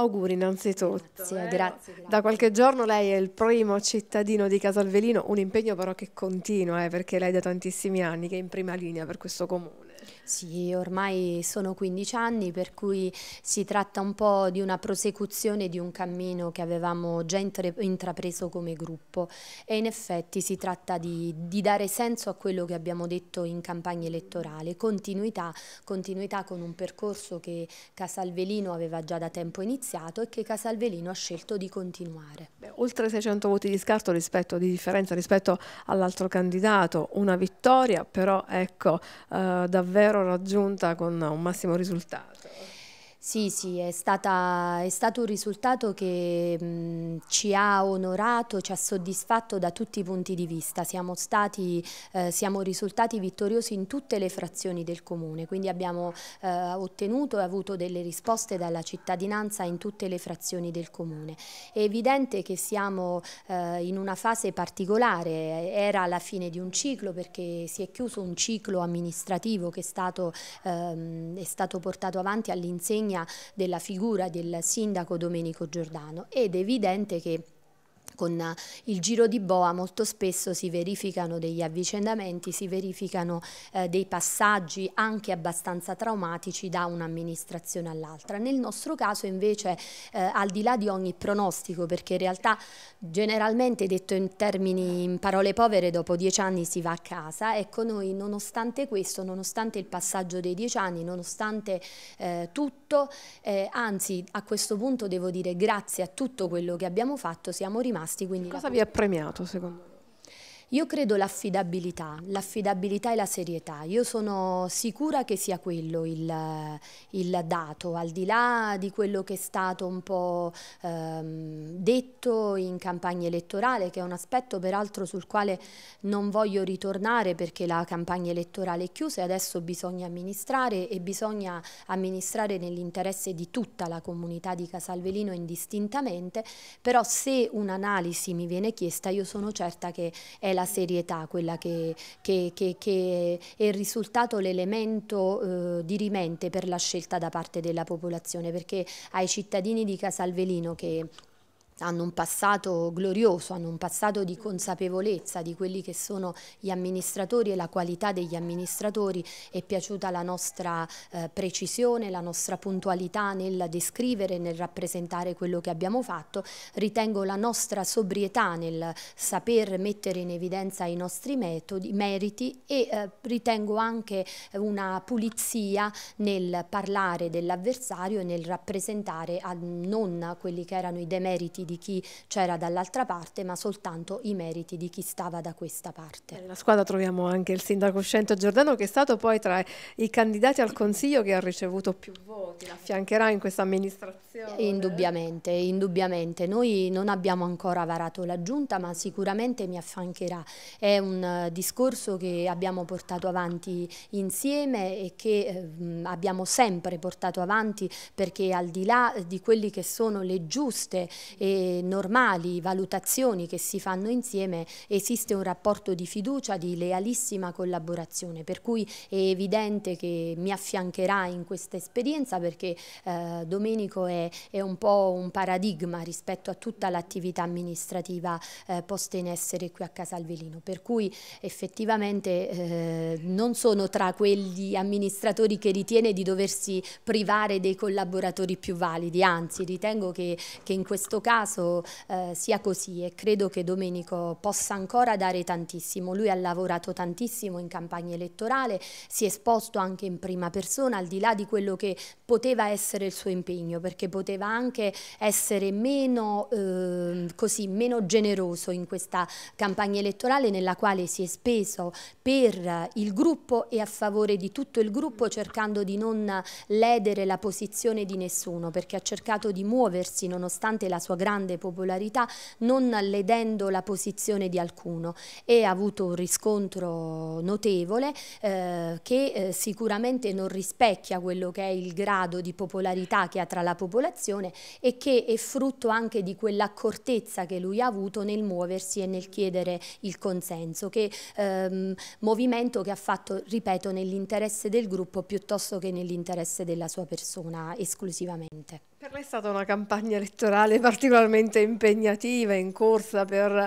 Auguri innanzitutto. Sì, eh, eh, grazie, grazie, Da qualche giorno lei è il primo cittadino di Casalvelino, un impegno però che continua, eh, perché lei da tantissimi anni che è in prima linea per questo comune. Sì, ormai sono 15 anni, per cui si tratta un po' di una prosecuzione di un cammino che avevamo già intrapreso come gruppo e in effetti si tratta di, di dare senso a quello che abbiamo detto in campagna elettorale, continuità, continuità con un percorso che Casalvelino aveva già da tempo iniziato e che Casalvelino ha scelto di continuare. Beh, oltre 600 voti di scarto rispetto, di differenza rispetto all'altro candidato, una vittoria però ecco eh, davvero raggiunta con un massimo risultato. Sì, sì, è, stata, è, stato un risultato che mh, ci ha onorato, ci ha soddisfatto da tutti i punti di vista. Siamo, stati, eh, siamo risultati vittoriosi in tutte le frazioni del Comune, quindi abbiamo eh, ottenuto e avuto delle risposte dalla cittadinanza in tutte le frazioni del Comune. È evidente che siamo eh, in una fase particolare, era la fine di un ciclo perché si è chiuso un ciclo amministrativo che è stato, ehm, è stato portato avanti all'insegna della figura del sindaco Domenico Giordano ed è evidente che con il giro di boa molto spesso si verificano degli avvicendamenti, si verificano eh, dei passaggi anche abbastanza traumatici da un'amministrazione all'altra. Nel nostro caso invece eh, al di là di ogni pronostico, perché in realtà generalmente detto in termini, in parole povere, dopo dieci anni si va a casa, ecco noi nonostante questo, nonostante il passaggio dei dieci anni, nonostante eh, tutto, eh, anzi a questo punto devo dire grazie a tutto quello che abbiamo fatto siamo rimasti monopolisti. Cosa vi ha premiato secondo voi? Io credo l'affidabilità, l'affidabilità e la serietà. Io sono sicura che sia quello il, il, dato, al di là di quello che è stato un po' ehm, detto in campagna elettorale, che è un aspetto peraltro sul quale non voglio ritornare perché la campagna elettorale è chiusa e adesso bisogna amministrare e bisogna amministrare nell'interesse di tutta la comunità di Casalvelino indistintamente, però se un'analisi mi viene chiesta io sono certa che è la la serietà quella che, che, che, che è il risultato, l'elemento eh, dirimente per la scelta da parte della popolazione, perché ai cittadini di Casalvelino che hanno un passato glorioso, hanno un passato di consapevolezza di quelli che sono gli amministratori e la qualità degli amministratori. È piaciuta la nostra eh, precisione, la nostra puntualità nel descrivere, e nel rappresentare quello che abbiamo fatto. Ritengo la nostra sobrietà nel saper mettere in evidenza i nostri metodi, meriti e eh, ritengo anche una pulizia nel parlare dell'avversario e nel rappresentare a, non quelli che erano i demeriti di chi c'era dall'altra parte, ma soltanto i meriti di chi stava da questa parte. Nella squadra troviamo anche il sindaco Scento Giordano che è stato poi tra i candidati al Consiglio che ha ricevuto più voti, l'affiancherà in questa amministrazione. Indubbiamente, indubbiamente. Noi non abbiamo ancora varato la giunta, ma sicuramente mi affiancherà. È un eh, discorso che abbiamo portato avanti insieme e che eh, mm, abbiamo sempre portato avanti perché al di là di quelli che sono le giuste e normali valutazioni che si fanno insieme esiste un rapporto di fiducia, di lealissima collaborazione, per cui è evidente che mi affiancherà in questa esperienza perché eh, Domenico è, è, un po' un paradigma rispetto a tutta l'attività amministrativa eh, posta in essere qui a Casalvelino, per cui effettivamente eh, non sono tra quegli amministratori che ritiene di doversi privare dei collaboratori più validi, anzi ritengo che, che in questo caso caso eh, sia così e credo che Domenico possa ancora dare tantissimo. Lui ha lavorato tantissimo in campagna elettorale, si è esposto anche in prima persona, al di là di quello che poteva essere il suo impegno, perché poteva anche essere meno, eh, così, meno generoso in questa campagna elettorale nella quale si è speso per il gruppo e a favore di tutto il gruppo cercando di non ledere la posizione di nessuno, perché ha cercato di muoversi nonostante la sua grande grande popolarità non ledendo la posizione di alcuno e ha avuto un riscontro notevole eh, che eh, sicuramente non rispecchia quello che è il grado di popolarità che ha tra la popolazione e che è frutto anche di quell'accortezza che lui ha avuto nel muoversi e nel chiedere il consenso, che ehm, movimento che ha fatto, ripeto, nell'interesse del gruppo piuttosto che nell'interesse della sua persona esclusivamente. Per lei è stata una campagna elettorale particolarmente impegnativa, in corsa per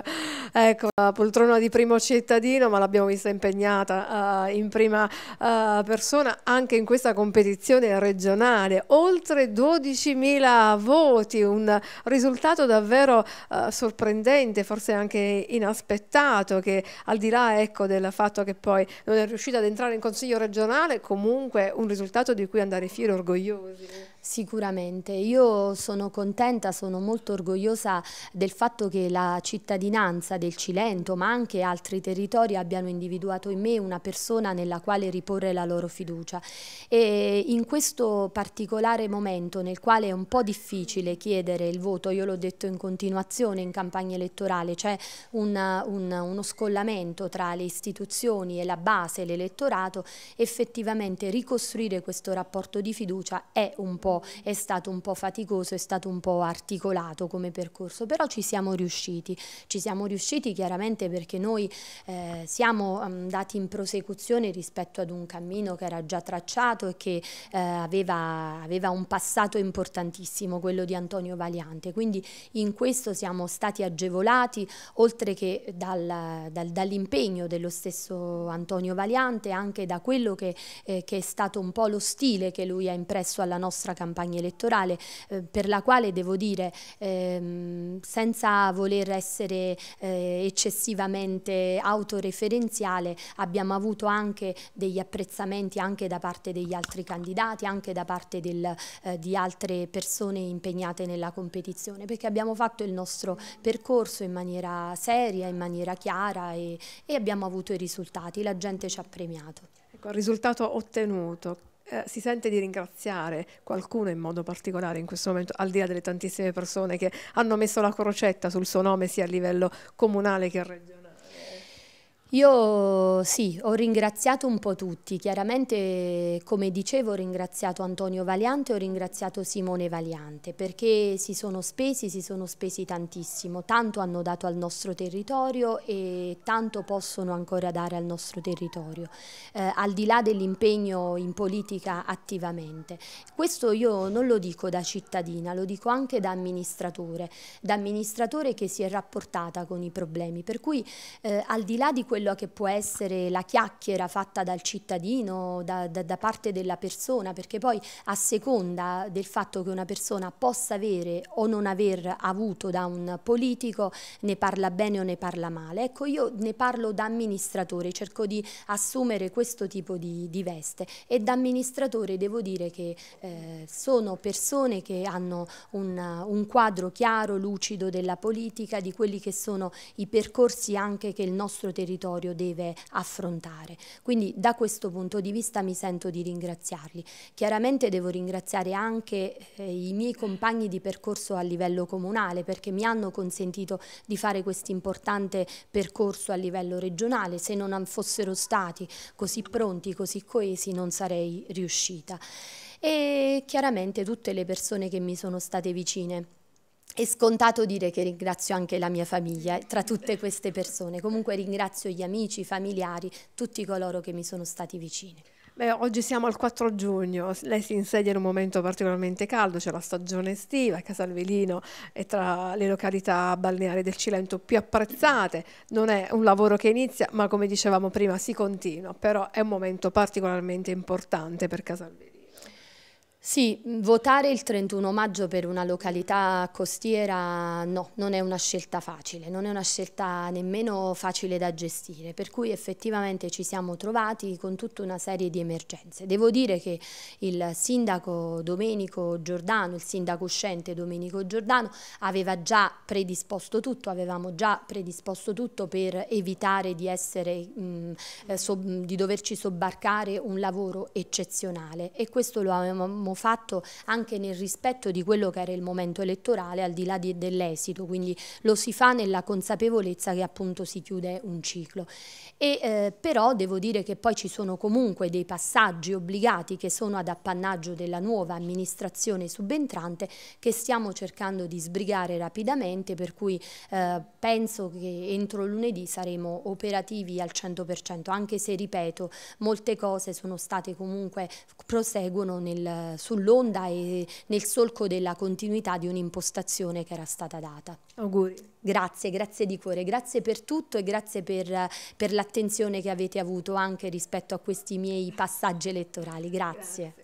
ecco, la poltrona di primo cittadino, ma l'abbiamo vista impegnata uh, in prima uh, persona anche in questa competizione regionale. Oltre 12.000 voti, un risultato davvero uh, sorprendente, forse anche inaspettato, che al di là ecco, del fatto che poi non è riuscita ad entrare in Consiglio regionale, comunque un risultato di cui andare fieri e orgogliosi. Sicuramente, io sono contenta, sono molto orgogliosa del fatto che la cittadinanza del Cilento, ma anche altri territori abbiano individuato in me una persona nella quale riporre la loro fiducia. E in questo particolare momento nel quale è un po' difficile chiedere il voto, io l'ho detto in continuazione in campagna elettorale, c'è un, uno scollamento tra le istituzioni e la base, l'elettorato, effettivamente ricostruire questo rapporto di fiducia è un po' è stato un po' faticoso, è stato un po' articolato come percorso, però ci siamo riusciti, ci siamo riusciti chiaramente perché noi eh, siamo andati mm, in prosecuzione rispetto ad un cammino che era già tracciato e che eh, aveva, aveva un passato importantissimo, quello di Antonio Valiante, quindi in questo siamo stati agevolati, oltre che dal, dal, dall'impegno dello stesso Antonio Valiante, anche da quello che, eh, che è stato un po' lo stile che lui ha impresso alla nostra campagna campagna elettorale eh, per la quale devo dire ehm, senza voler essere eh, eccessivamente autoreferenziale abbiamo avuto anche degli apprezzamenti anche da parte degli altri candidati, anche da parte del, eh, di altre persone impegnate nella competizione perché abbiamo fatto il nostro percorso in maniera seria, in maniera chiara e, e abbiamo avuto i risultati, la gente ci ha premiato. Ecco, risultato ottenuto, eh, si sente di ringraziare qualcuno in modo particolare in questo momento, al di là delle tantissime persone che hanno messo la crocetta sul suo nome sia a livello comunale che regionale? Io sì, ho ringraziato un po' tutti, chiaramente come dicevo ho ringraziato Antonio Valiante, e ho ringraziato Simone Valiante perché si sono spesi, si sono spesi tantissimo, tanto hanno dato al nostro territorio e tanto possono ancora dare al nostro territorio, eh, al di là dell'impegno in politica attivamente. Questo io non lo dico da cittadina, lo dico anche da amministratore, da amministratore che si è rapportata con i problemi, per cui eh, al di là di quello quello che può essere la chiacchiera fatta dal cittadino, da, da, da, parte della persona, perché poi a seconda del fatto che una persona possa avere o non aver avuto da un politico, ne parla bene o ne parla male. Ecco, io ne parlo da amministratore, cerco di assumere questo tipo di, di veste e da amministratore devo dire che eh, sono persone che hanno un, un quadro chiaro, lucido della politica, di quelli che sono i percorsi anche che il nostro territorio territorio deve affrontare. Quindi da questo punto di vista mi sento di ringraziarli. Chiaramente devo ringraziare anche eh, i miei compagni di percorso a livello comunale perché mi hanno consentito di fare questo importante percorso a livello regionale. Se non fossero stati così pronti, così coesi, non sarei riuscita. E chiaramente tutte le persone che mi sono state vicine è scontato dire che ringrazio anche la mia famiglia eh, tra tutte queste persone, comunque ringrazio gli amici, i familiari, tutti coloro che mi sono stati vicini. Beh, oggi siamo al 4 giugno, lei si insedia in un momento particolarmente caldo, c'è la stagione estiva, Casalvelino è tra le località balneari del Cilento più apprezzate, non è un lavoro che inizia ma come dicevamo prima si continua, però è un momento particolarmente importante per Casalvelino. Sì, mm, votare il 31 maggio per una località costiera no, non è una scelta facile, non è una scelta nemmeno facile da gestire, per cui effettivamente ci siamo trovati con tutta una serie di emergenze. Devo dire che il sindaco Domenico Giordano, il sindaco uscente Domenico Giordano, aveva già predisposto tutto, avevamo già predisposto tutto per evitare di, essere, mh, mm, eh, so, di doverci sobbarcare un lavoro eccezionale e questo lo avevamo fatto anche nel rispetto di quello che era il momento elettorale al di là di, dell'esito, quindi lo si fa nella consapevolezza che appunto si chiude un ciclo. E, eh, però devo dire che poi ci sono comunque dei passaggi obbligati che sono ad appannaggio della nuova amministrazione subentrante che stiamo cercando di sbrigare rapidamente, per cui eh, penso che entro lunedì saremo operativi al 100%, anche se ripeto, molte cose sono state comunque, proseguono nel sull'onda e nel solco della continuità di un'impostazione che era stata data. Auguri. Grazie, grazie di cuore, grazie per tutto e grazie per, per l'attenzione che avete avuto anche rispetto a questi miei passaggi elettorali. grazie. grazie.